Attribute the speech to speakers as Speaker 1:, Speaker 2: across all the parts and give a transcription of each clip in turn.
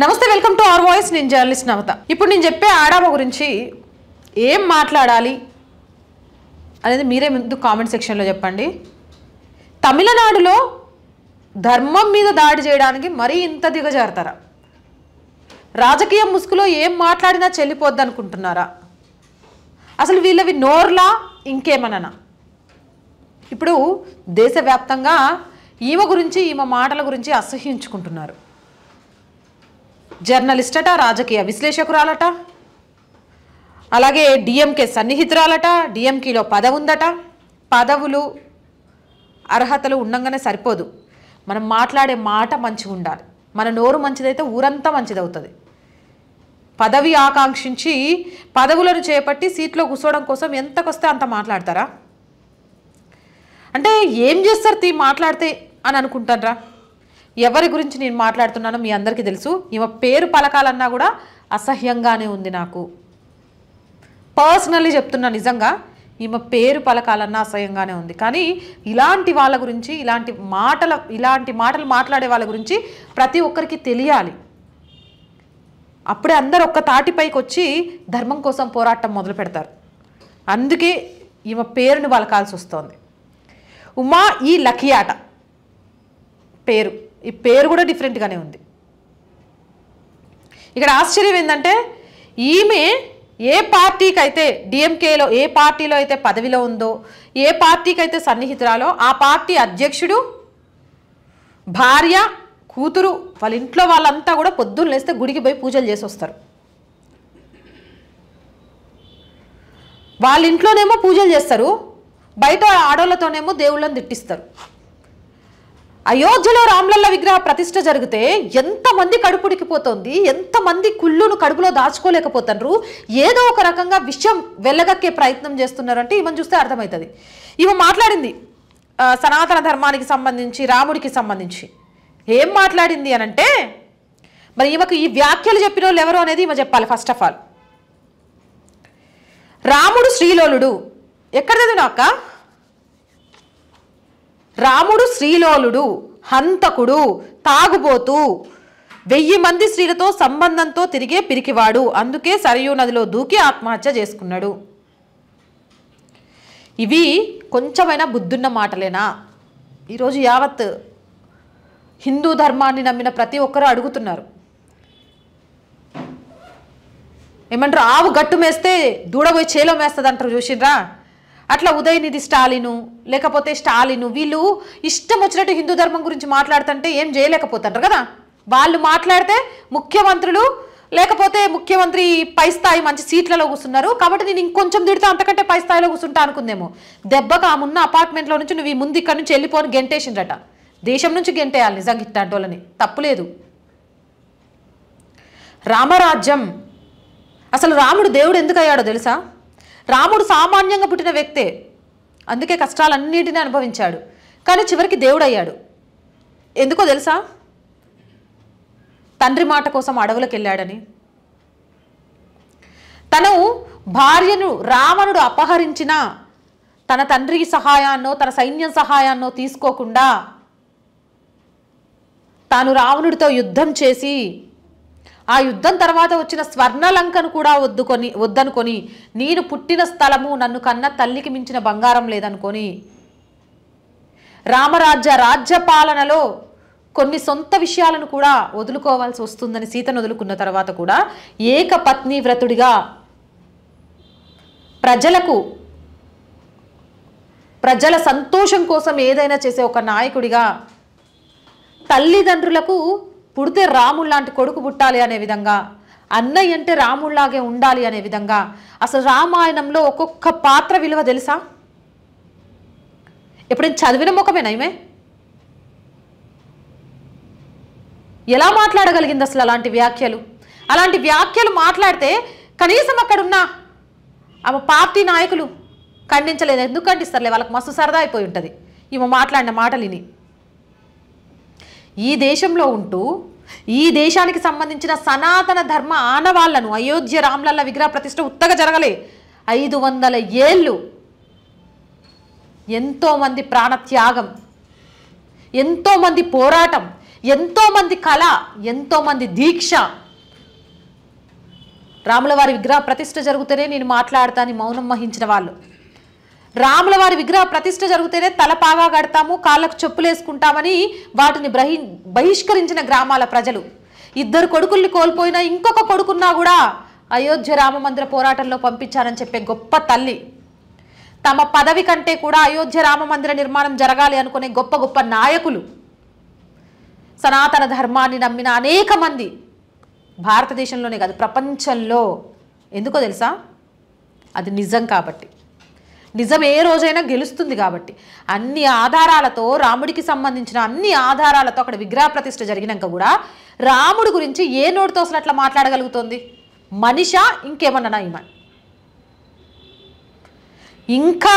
Speaker 1: నమస్తే welcome to our voice నేను journalist Navata ఇప్పుడు నేను చెప్పే ఆడామ గురించి ఏం మాట్లాడాలి అనేది మీరే ముందు కామెంట్ సెక్షన్లో చెప్పండి తమిళనాడులో ధర్మం మీద దాడి చేయడానికి మరీ ఇంత దిగజారుతారా రాజకీయ ముసుగులో ఏం మాట్లాడినా చెల్లిపోద్ది అనుకుంటున్నారా అసలు వీళ్ళవి నోర్లా ఇంకేమననా ఇప్పుడు దేశవ్యాప్తంగా ఈమె గురించి ఈమె మాటల గురించి అసహ్యించుకుంటున్నారు జర్నలిస్టట రాజకీయ విశ్లేషకురాలట అలాగే డిఎంకే సన్నిహితురాలట డిఎంకేలో పదవుందట పదవులు అర్హతలు ఉండగానే సరిపోదు మనం మాట్లాడే మాట మంచిగా ఉండాలి మన నోరు మంచిదైతే ఊరంతా మంచిదవుతుంది పదవి ఆకాంక్షించి పదవులను చేపట్టి సీట్లో కూర్చోవడం కోసం ఎంతకొస్తే అంత మాట్లాడతారా అంటే ఏం చేస్తారు తీ మాట్లాడితే అని అనుకుంటారా ఎవరి గురించి నేను మాట్లాడుతున్నానో మీ అందరికీ తెలుసు ఈమె పేరు పలకాలన్నా కూడా అసహ్యంగానే ఉంది నాకు పర్సనల్లీ చెప్తున్నా నిజంగా ఈమె పేరు పలకాలన్నా అసహ్యంగానే ఉంది కానీ ఇలాంటి వాళ్ళ గురించి ఇలాంటి మాటల ఇలాంటి మాటలు మాట్లాడే వాళ్ళ గురించి ప్రతి ఒక్కరికి తెలియాలి అప్పుడే అందరు ఒక్క తాటిపైకి వచ్చి ధర్మం కోసం పోరాటం మొదలు పెడతారు అందుకే ఈమె పేరును పలకాల్సి వస్తోంది ఉమా ఈ ఆట పేరు ఈ పేరు కూడా డిఫరెంట్గానే ఉంది ఇక్కడ ఆశ్చర్యం ఏంటంటే ఈమె ఏ పార్టీకి అయితే డిఎంకేలో ఏ పార్టీలో అయితే పదవిలో ఉందో ఏ పార్టీకి అయితే సన్నిహితురాలో ఆ పార్టీ అధ్యక్షుడు భార్య కూతురు వాళ్ళ ఇంట్లో వాళ్ళంతా కూడా పొద్దున్న లేస్తే గుడికి పోయి పూజలు చేసి వస్తారు వాళ్ళ ఇంట్లోనేమో పూజలు చేస్తారు బయట ఆడోళ్ళతోనేమో దేవుళ్ళని తిట్టిస్తారు అయోధ్యలో రామ్లల్ల విగ్రహ ప్రతిష్ట జరిగితే ఎంతమంది కడుపుడికిపోతుంది ఎంతమంది కుళ్ళును కడుపులో దాచుకోలేకపోతున్నారు ఏదో ఒక రకంగా విషయం వెళ్ళగక్కే ప్రయత్నం చేస్తున్నారంటే ఈమె చూస్తే అర్థమవుతుంది ఈమె మాట్లాడింది సనాతన ధర్మానికి సంబంధించి రాముడికి సంబంధించి ఏం మాట్లాడింది అని అంటే మరి ఈమెకు ఈ వ్యాఖ్యలు చెప్పిన వాళ్ళు ఎవరు అనేది ఈమె చెప్పాలి ఫస్ట్ ఆఫ్ ఆల్ రాముడు శ్రీలోలుడు ఎక్కడ చదివినా అక్క రాముడు శ్రీలోలుడు హంతకుడు తాగుబోతూ వెయ్యి మంది స్త్రీలతో సంబంధంతో తిరిగే పిరికివాడు అందుకే సరయూ నదిలో దూకి ఆత్మహత్య చేసుకున్నాడు ఇవి కొంచెమైనా బుద్ధున్న మాటలేనా ఈరోజు యావత్ హిందూ ధర్మాన్ని నమ్మిన ప్రతి ఒక్కరూ అడుగుతున్నారు ఏమంటారు ఆవు గట్టు మేస్తే దూడబోయి చేలో మేస్తుంది అంటారు చూసిండ్రా అట్లా ఉదయనిధి స్టాలిను లేకపోతే స్టాలిను వీళ్ళు ఇష్టం వచ్చినట్టు హిందూ ధర్మం గురించి మాట్లాడుతుంటే ఏం చేయలేకపోతారు కదా వాళ్ళు మాట్లాడితే ముఖ్యమంత్రులు లేకపోతే ముఖ్యమంత్రి పై స్థాయి మంచి సీట్లలో కూర్చున్నారు కాబట్టి నేను ఇంకొంచెం తిడితే అంతకంటే పై స్థాయిలో కూర్చుంటా అనుకుందేమో దెబ్బకు ఆమున్న అపార్ట్మెంట్లో నుంచి నువ్వు ముందు ఇక్కడ నుంచి వెళ్ళిపోని గెంటేసిండ్రట దేశం నుంచి గెంటేయాలి నిజంగా ఇట్లాంటి వాళ్ళని తప్పులేదు రామరాజ్యం అసలు రాముడు దేవుడు ఎందుకు అయ్యాడో తెలుసా రాముడు సామాన్యంగా పుట్టిన వ్యక్తే అందుకే కష్టాలన్నింటినీ అనుభవించాడు కానీ చివరికి దేవుడయ్యాడు ఎందుకో తెలుసా తండ్రి మాట కోసం అడవులకు వెళ్ళాడని తను భార్యను రావణుడు అపహరించిన తన తండ్రి సహాయాన్నో తన సైన్యం సహాయాన్నో తీసుకోకుండా తాను రావణుడితో యుద్ధం చేసి ఆ యుద్ధం తర్వాత వచ్చిన స్వర్ణలంకను కూడా వద్దుకొని వద్దనుకొని నేను పుట్టిన స్థలము నన్ను కన్న తల్లికి మించిన బంగారం లేదనుకొని రామరాజ్య రాజ్యపాలనలో కొన్ని సొంత విషయాలను కూడా వదులుకోవాల్సి వస్తుందని సీతను వదులుకున్న తర్వాత కూడా ఏకపత్ని వ్రతుడిగా ప్రజలకు ప్రజల సంతోషం కోసం ఏదైనా చేసే ఒక నాయకుడిగా తల్లిదండ్రులకు పుడితే రాముడు లాంటి కొడుకు పుట్టాలి అనే విధంగా అన్నయ్య అంటే రాముడిలాగే ఉండాలి అనే విధంగా అసలు రామాయణంలో ఒక్కొక్క పాత్ర విలువ తెలుసా ఎప్పుడైనా చదివిన ముఖమేనా ఈమె ఎలా మాట్లాడగలిగింది అసలు అలాంటి వ్యాఖ్యలు అలాంటి వ్యాఖ్యలు మాట్లాడితే కనీసం అక్కడున్నా ఆమె పార్టీ నాయకులు ఖండించలేదు ఎందుకు ఖండిస్తారులే వాళ్ళకి మస్తు సరదా అయిపోయి ఉంటుంది ఈమె మాట్లాడిన మాటలిని ఈ దేశంలో ఉంటూ ఈ దేశానికి సంబంధించిన సనాతన ధర్మ ఆనవాళ్లను అయోధ్య రామ్లల్ల విగ్రహ ప్రతిష్ట ఉత్తగా జరగలే ఐదు వందల ఏళ్ళు ఎంతోమంది ప్రాణత్యాగం ఎంతోమంది పోరాటం ఎంతోమంది కళ ఎంతోమంది దీక్ష రాముల వారి విగ్రహ ప్రతిష్ట జరుగుతూనే నేను మాట్లాడతాను మౌనం వహించిన వాళ్ళు రాముల వారి విగ్రహ ప్రతిష్ట జరిగితేనే పాగా కడతాము కాళ్ళకు చెప్పులేసుకుంటామని వాటిని బ్రహి బహిష్కరించిన గ్రామాల ప్రజలు ఇద్దరు కొడుకుల్ని కోల్పోయినా ఇంకొక కొడుకున్నా కూడా అయోధ్య రామ మందిర పోరాటంలో పంపించారని చెప్పే గొప్ప తల్లి తమ పదవి కంటే కూడా అయోధ్య రామ మందిర నిర్మాణం జరగాలి అనుకునే గొప్ప గొప్ప నాయకులు సనాతన ధర్మాన్ని నమ్మిన అనేక మంది భారతదేశంలోనే కాదు ప్రపంచంలో ఎందుకో తెలుసా అది నిజం కాబట్టి నిజం ఏ రోజైనా గెలుస్తుంది కాబట్టి అన్ని ఆధారాలతో రాముడికి సంబంధించిన అన్ని ఆధారాలతో అక్కడ విగ్రహ ప్రతిష్ఠ జరిగినాక కూడా రాముడి గురించి ఏ నోటితో అసలు మాట్లాడగలుగుతుంది మనిష ఇంకేమన్నా ఈమె ఇంకా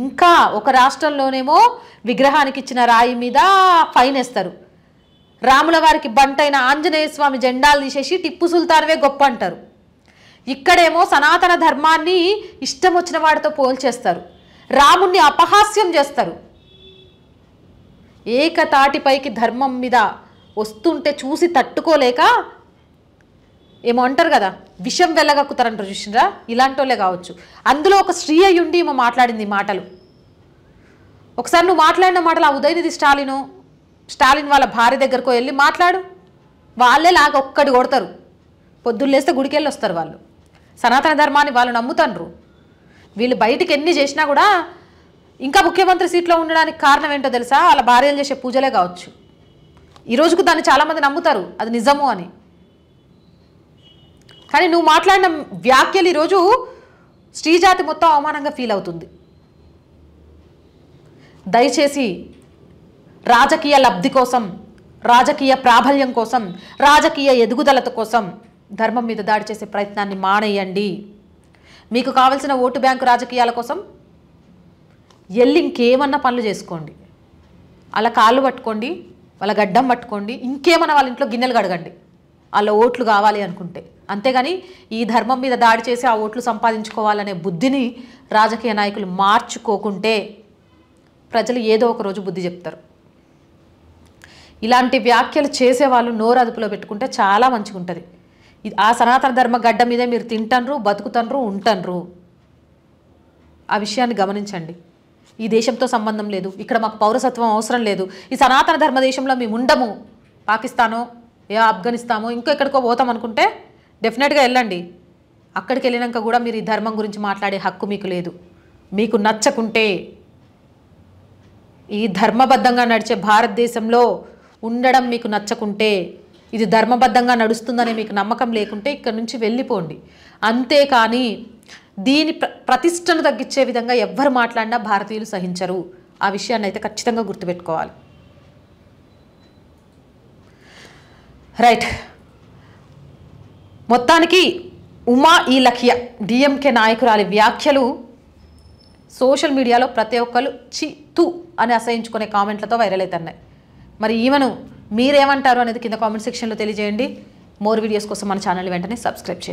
Speaker 1: ఇంకా ఒక రాష్ట్రంలోనేమో విగ్రహానికి ఇచ్చిన రాయి మీద ఫైన్ వేస్తారు రాముల వారికి బంటైన ఆంజనేయ స్వామి జెండాలు తీసేసి టిప్పు సుల్తాన్వే గొప్ప అంటారు ఇక్కడేమో సనాతన ధర్మాన్ని ఇష్టం వచ్చిన వాడితో పోల్చేస్తారు రాముణ్ణి అపహాస్యం చేస్తారు ఏకతాటిపైకి ధర్మం మీద వస్తుంటే చూసి తట్టుకోలేక ఏమో అంటారు కదా విషం వెళ్ళగక్కుతారంటారు చూసినరా ఇలాంటి వాళ్ళే కావచ్చు అందులో ఒక స్త్రీ అయ్యుండి ఏమో మాట్లాడింది మాటలు ఒకసారి నువ్వు మాట్లాడిన మాటలు ఆ ఉదయనిధి స్టాలిను స్టాలిన్ వాళ్ళ భార్య దగ్గరకు వెళ్ళి మాట్లాడు వాళ్ళే లాగా ఒక్కడి కొడతారు పొద్దున్నేస్తే గుడికెళ్ళి వస్తారు వాళ్ళు సనాతన ధర్మాన్ని వాళ్ళు నమ్ముతారు వీళ్ళు బయటికి ఎన్ని చేసినా కూడా ఇంకా ముఖ్యమంత్రి సీట్లో ఉండడానికి కారణం ఏంటో తెలుసా వాళ్ళ భార్యలు చేసే పూజలే కావచ్చు ఈ రోజుకు దాన్ని చాలామంది నమ్ముతారు అది నిజము అని కానీ నువ్వు మాట్లాడిన వ్యాఖ్యలు ఈరోజు స్త్రీజాతి మొత్తం అవమానంగా ఫీల్ అవుతుంది దయచేసి రాజకీయ లబ్ధి కోసం రాజకీయ ప్రాబల్యం కోసం రాజకీయ ఎదుగుదలత కోసం ధర్మం మీద దాడి చేసే ప్రయత్నాన్ని మానేయండి మీకు కావలసిన ఓటు బ్యాంకు రాజకీయాల కోసం ఎల్లి ఇంకేమన్నా పనులు చేసుకోండి అలా కాళ్ళు పట్టుకోండి వాళ్ళ గడ్డం పట్టుకోండి ఇంకేమన్నా వాళ్ళ ఇంట్లో గిన్నెలు కడగండి వాళ్ళ ఓట్లు కావాలి అనుకుంటే అంతేగాని ఈ ధర్మం మీద దాడి చేసి ఆ ఓట్లు సంపాదించుకోవాలనే బుద్ధిని రాజకీయ నాయకులు మార్చుకోకుంటే ప్రజలు ఏదో ఒక రోజు బుద్ధి చెప్తారు ఇలాంటి వ్యాఖ్యలు చేసేవాళ్ళు నోరు అదుపులో పెట్టుకుంటే చాలా మంచిగా ఉంటుంది ఆ సనాతన ధర్మ గడ్డ మీదే మీరు తింటారు బతుకుతనరు ఉంటనరు ఆ విషయాన్ని గమనించండి ఈ దేశంతో సంబంధం లేదు ఇక్కడ మాకు పౌరసత్వం అవసరం లేదు ఈ సనాతన ధర్మ దేశంలో మేము ఉండము పాకిస్తానో ఏ ఆఫ్ఘనిస్తాము ఇంకో ఎక్కడికో పోతాం అనుకుంటే డెఫినెట్గా వెళ్ళండి అక్కడికి వెళ్ళినాక కూడా మీరు ఈ ధర్మం గురించి మాట్లాడే హక్కు మీకు లేదు మీకు నచ్చకుంటే ఈ ధర్మబద్ధంగా నడిచే భారతదేశంలో ఉండడం మీకు నచ్చకుంటే ఇది ధర్మబద్ధంగా నడుస్తుందని మీకు నమ్మకం లేకుంటే ఇక్కడ నుంచి వెళ్ళిపోండి అంతేకాని దీని ప్ర ప్రతిష్టను తగ్గించే విధంగా ఎవ్వరు మాట్లాడినా భారతీయులు సహించరు ఆ విషయాన్ని అయితే ఖచ్చితంగా గుర్తుపెట్టుకోవాలి రైట్ మొత్తానికి ఉమా ఈ లఖియ డిఎంకే నాయకురాలి వ్యాఖ్యలు సోషల్ మీడియాలో ప్రతి ఒక్కరు చి తు అని అసహించుకునే కామెంట్లతో వైరల్ అవుతున్నాయి మరి ఈమెను మీరేమంటారు అనేది కింద కామెంట్ సెక్షన్లో తెలియజేయండి మోర్ వీడియోస్ కోసం మన ఛానల్ వెంటనే సబ్స్క్రైబ్ చేయండి